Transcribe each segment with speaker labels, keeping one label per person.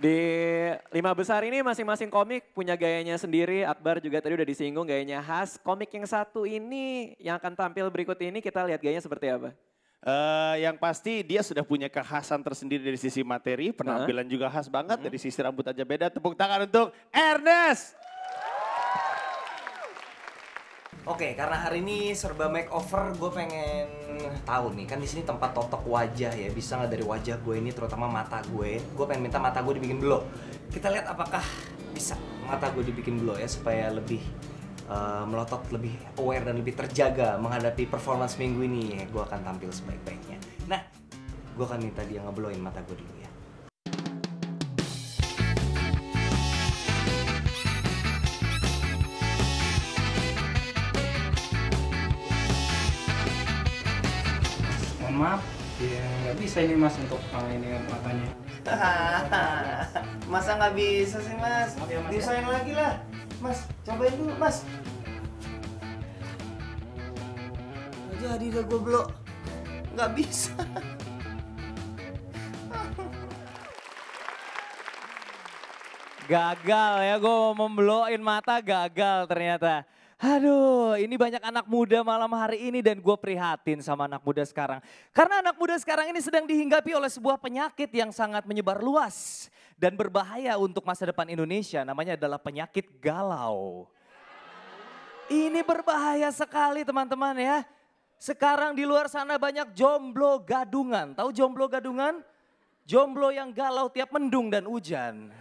Speaker 1: Di lima besar ini masing-masing komik punya gayanya sendiri. Akbar juga tadi udah disinggung gayanya khas. Komik yang satu ini yang akan tampil berikut ini kita lihat gayanya seperti apa? Uh, yang pasti dia sudah punya kekhasan tersendiri dari sisi materi, penampilan
Speaker 2: uh -huh. juga khas banget, uh -huh. dari sisi rambut aja beda. Tepuk tangan untuk Ernest
Speaker 1: Oke, okay, karena hari ini serba makeover, gue pengen tahu nih kan di sini tempat totok wajah ya, bisa nggak dari wajah gue ini terutama mata gue, ya? gue pengen minta mata gue dibikin blow. Kita lihat apakah bisa mata gue dibikin blow ya supaya lebih uh, melotot, lebih aware dan lebih terjaga menghadapi performance minggu ini. Ya, gue akan tampil sebaik-baiknya. Nah, gue akan minta dia ngeblowin mata gue dulu. Ya. maaf ya nggak bisa ini mas untuk kalau ini kan matanya masa nggak bisa sih mas, bisa ya, ya. yang lagi lah mas cobain dulu mas jadi dah blok, nggak bisa gagal ya gue memblokin mata gagal ternyata Aduh, ini banyak anak muda malam hari ini dan gue prihatin sama anak muda sekarang. Karena anak muda sekarang ini sedang dihinggapi oleh sebuah penyakit yang sangat menyebar luas dan berbahaya untuk masa depan Indonesia. Namanya adalah penyakit galau. Ini berbahaya sekali teman-teman ya. Sekarang di luar sana banyak jomblo gadungan. Tahu jomblo gadungan? Jomblo yang galau tiap mendung dan hujan.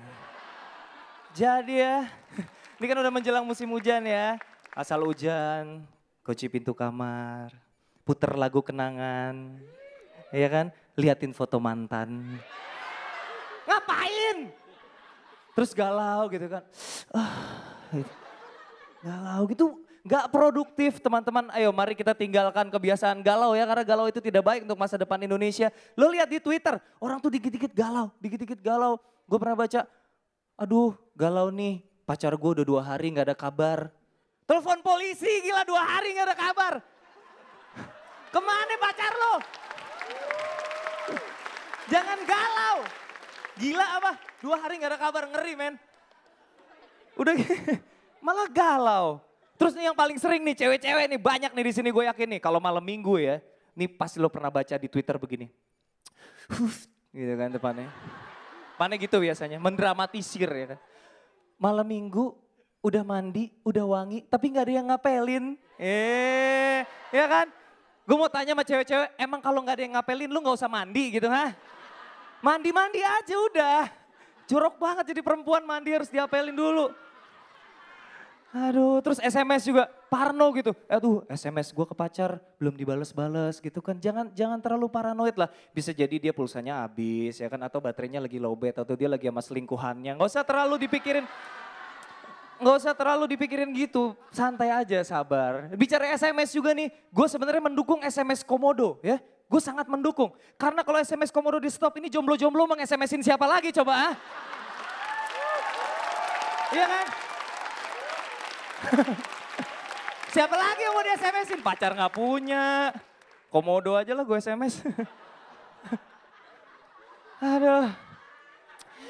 Speaker 1: Jadi ya, ini kan udah menjelang musim hujan ya. Asal hujan, kunci pintu kamar, puter lagu kenangan, ya kan? Liatin foto mantan. Ngapain? Terus galau gitu kan. Ah, gitu. Galau gitu gak produktif teman-teman. Ayo mari kita tinggalkan kebiasaan galau ya karena galau itu tidak baik untuk masa depan Indonesia. Lo lihat di Twitter, orang tuh dikit-dikit galau, dikit-dikit galau. Gue pernah baca, aduh galau nih pacar gue udah dua hari gak ada kabar. Telepon polisi gila dua hari gak ada kabar. Kemana pacar lo? Jangan galau. Gila apa? Dua hari gak ada kabar, ngeri men. Udah malah galau. Terus nih yang paling sering nih cewek-cewek nih banyak nih di sini gue yakin nih kalau malam minggu ya. Nih pasti lo pernah baca di Twitter begini. gitu kan depannya. Mana gitu biasanya, mendramatisir ya kan. Malam minggu udah mandi, udah wangi, tapi nggak ada yang ngapelin. Eh, ya kan? Gue mau tanya sama cewek-cewek, emang kalau nggak ada yang ngapelin lu nggak usah mandi gitu, ha? Mandi-mandi aja udah. Jorok banget jadi perempuan mandi harus diapelin dulu. Aduh, terus SMS juga parno gitu. Aduh, SMS gue ke pacar belum dibales-bales gitu kan. Jangan jangan terlalu paranoid lah. Bisa jadi dia pulsanya habis ya kan atau baterainya lagi lowbat atau dia lagi sama selingkuhannya. Gak usah terlalu dipikirin nggak usah terlalu dipikirin gitu, santai aja sabar. Bicara SMS juga nih, gue sebenarnya mendukung SMS komodo ya. Gue sangat mendukung. Karena kalau SMS komodo di stop ini jomblo-jomblo meng SMS-in siapa lagi coba ah? Iya kan? siapa lagi yang mau di SMSin? Pacar nggak punya. Komodo aja lah gue SMS. Aduh.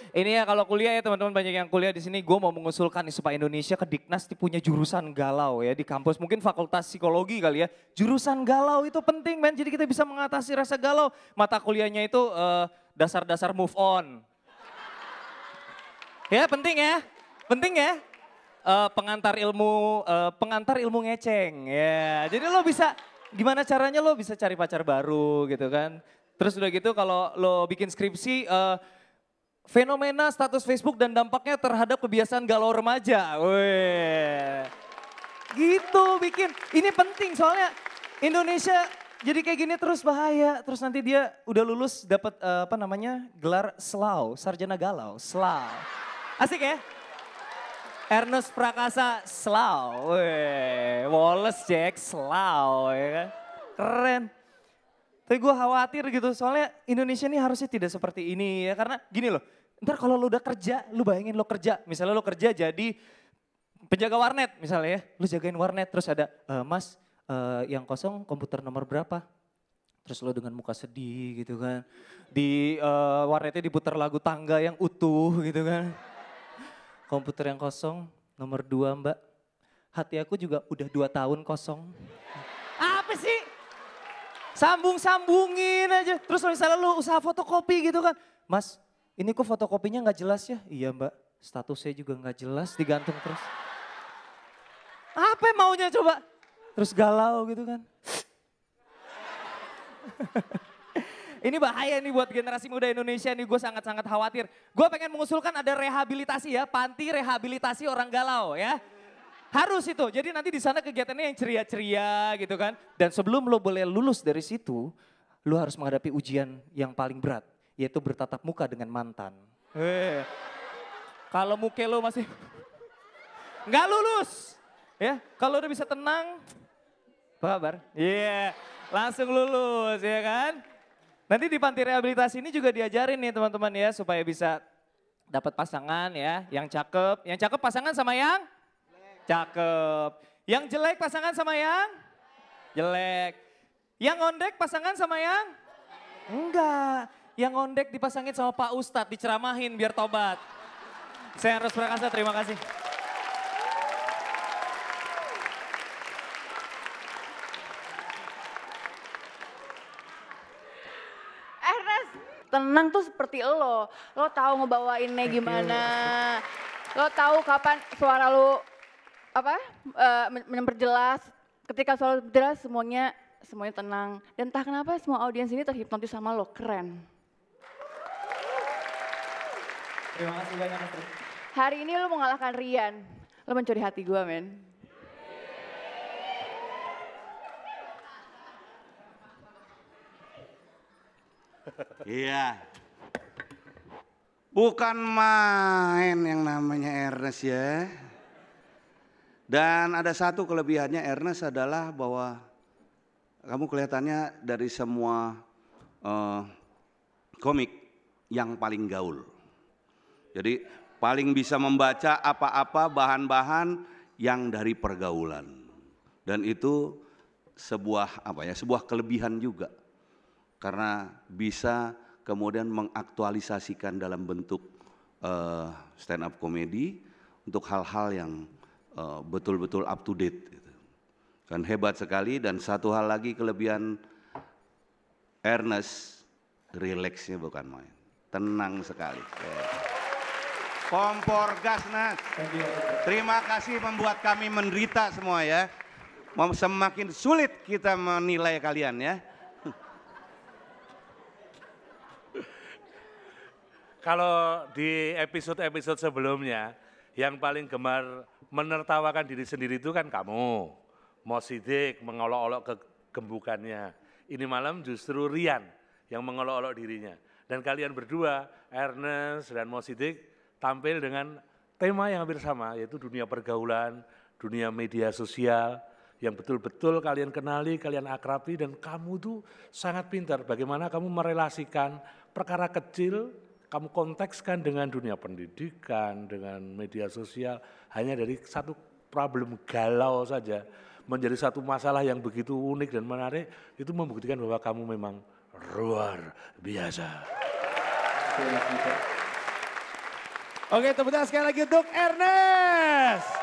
Speaker 1: Ini ya kalau kuliah ya teman-teman banyak yang kuliah di sini. Gue mau mengusulkan nih supaya Indonesia ke Diknas punya jurusan galau ya di kampus. Mungkin fakultas psikologi kali ya. Jurusan galau itu penting men. Jadi kita bisa mengatasi rasa galau. Mata kuliahnya itu eh, dasar-dasar uh, move on. Ya penting ya. Penting ya. Uh, pengantar ilmu uh, pengantar ilmu ngeceng ya. Yeah. Jadi lo bisa gimana caranya lo bisa cari pacar baru gitu kan. Terus udah gitu kalau lo bikin skripsi uh, Fenomena status Facebook dan dampaknya terhadap kebiasaan galau remaja. Weh. Gitu bikin. Ini penting soalnya Indonesia jadi kayak gini terus bahaya. Terus nanti dia udah lulus dapat uh, apa namanya? gelar Slau, sarjana galau, Slau. Asik ya? Ernest Prakasa Slau. Weh. Wallace Jack Slau ya kan. Keren. Tapi gue khawatir gitu soalnya Indonesia ini harusnya tidak seperti ini ya karena gini loh Ntar kalau lu udah kerja, lu bayangin lu kerja. Misalnya lu kerja jadi penjaga warnet misalnya ya. Lu jagain warnet terus ada, e, mas e, yang kosong komputer nomor berapa? Terus lu dengan muka sedih gitu kan. Di e, warnetnya diputar lagu tangga yang utuh gitu kan. Komputer yang kosong, nomor dua mbak. Hati aku juga udah dua tahun kosong. Apa sih? Sambung-sambungin aja. Terus misalnya lu usaha fotokopi gitu kan. Mas, ini kok fotokopinya nggak jelas ya? Iya mbak, statusnya juga nggak jelas digantung terus. Apa maunya coba? Terus galau gitu kan. ini bahaya nih buat generasi muda Indonesia nih gue sangat-sangat khawatir. Gue pengen mengusulkan ada rehabilitasi ya, panti rehabilitasi orang galau ya. Harus itu, jadi nanti di sana kegiatannya yang ceria-ceria gitu kan. Dan sebelum lo boleh lulus dari situ, lo harus menghadapi ujian yang paling berat yaitu bertatap muka dengan mantan. Hei. Eh, kalau mukelo lo masih nggak lulus, ya kalau udah bisa tenang, apa kabar? Iya, yeah. langsung lulus ya kan? Nanti di panti rehabilitasi ini juga diajarin nih teman-teman ya supaya bisa dapat pasangan ya, yang cakep, yang cakep pasangan sama yang cakep, yang jelek pasangan sama yang jelek, yang ondek pasangan sama yang enggak yang ngondek dipasangin sama Pak Ustadz, diceramahin biar tobat. Saya harus berkasa, terima kasih.
Speaker 2: tenang tuh seperti lo. Lo tahu ngebawainnya gimana. Lo tahu kapan suara lo apa uh, eh, memperjelas. Ketika suara lo jelas semuanya semuanya tenang. Dan entah kenapa semua audiens ini terhipnotis sama lo, keren.
Speaker 1: Terima kasih banyak
Speaker 2: Hari ini lu mengalahkan Rian. lu mencuri hati gue men. Iya. Bukan main yang namanya Ernest ya. Dan ada satu kelebihannya Ernest adalah bahwa kamu kelihatannya dari semua uh, komik yang paling gaul. Jadi paling bisa membaca apa-apa bahan-bahan yang dari pergaulan. Dan itu sebuah apa ya, sebuah kelebihan juga. Karena bisa kemudian mengaktualisasikan dalam bentuk uh, eh, stand up komedi untuk hal-hal yang betul eh, betul-betul up to date Kan hebat sekali dan satu hal lagi kelebihan Ernest relaxnya bukan main. Tenang sekali. Yeah. Kompor gas Nas. Terima kasih membuat kami menderita semua ya. Semakin sulit kita menilai kalian ya. Kalau di episode-episode sebelumnya yang paling gemar menertawakan diri sendiri itu kan kamu. Mosidik mengolok-olok kegembukannya. Ini malam justru Rian yang mengolok-olok dirinya. Dan kalian berdua, Ernest dan Mosidik tampil dengan tema yang hampir sama yaitu dunia pergaulan, dunia media sosial yang betul-betul kalian kenali, kalian akrabi dan kamu tuh sangat pintar bagaimana kamu merelasikan perkara kecil kamu kontekskan dengan dunia pendidikan, dengan media sosial hanya dari satu problem galau saja menjadi satu masalah yang begitu unik dan menarik itu membuktikan bahwa kamu memang luar biasa. Terima kasih.
Speaker 1: Oke, tepuk tangan sekali lagi untuk Ernest.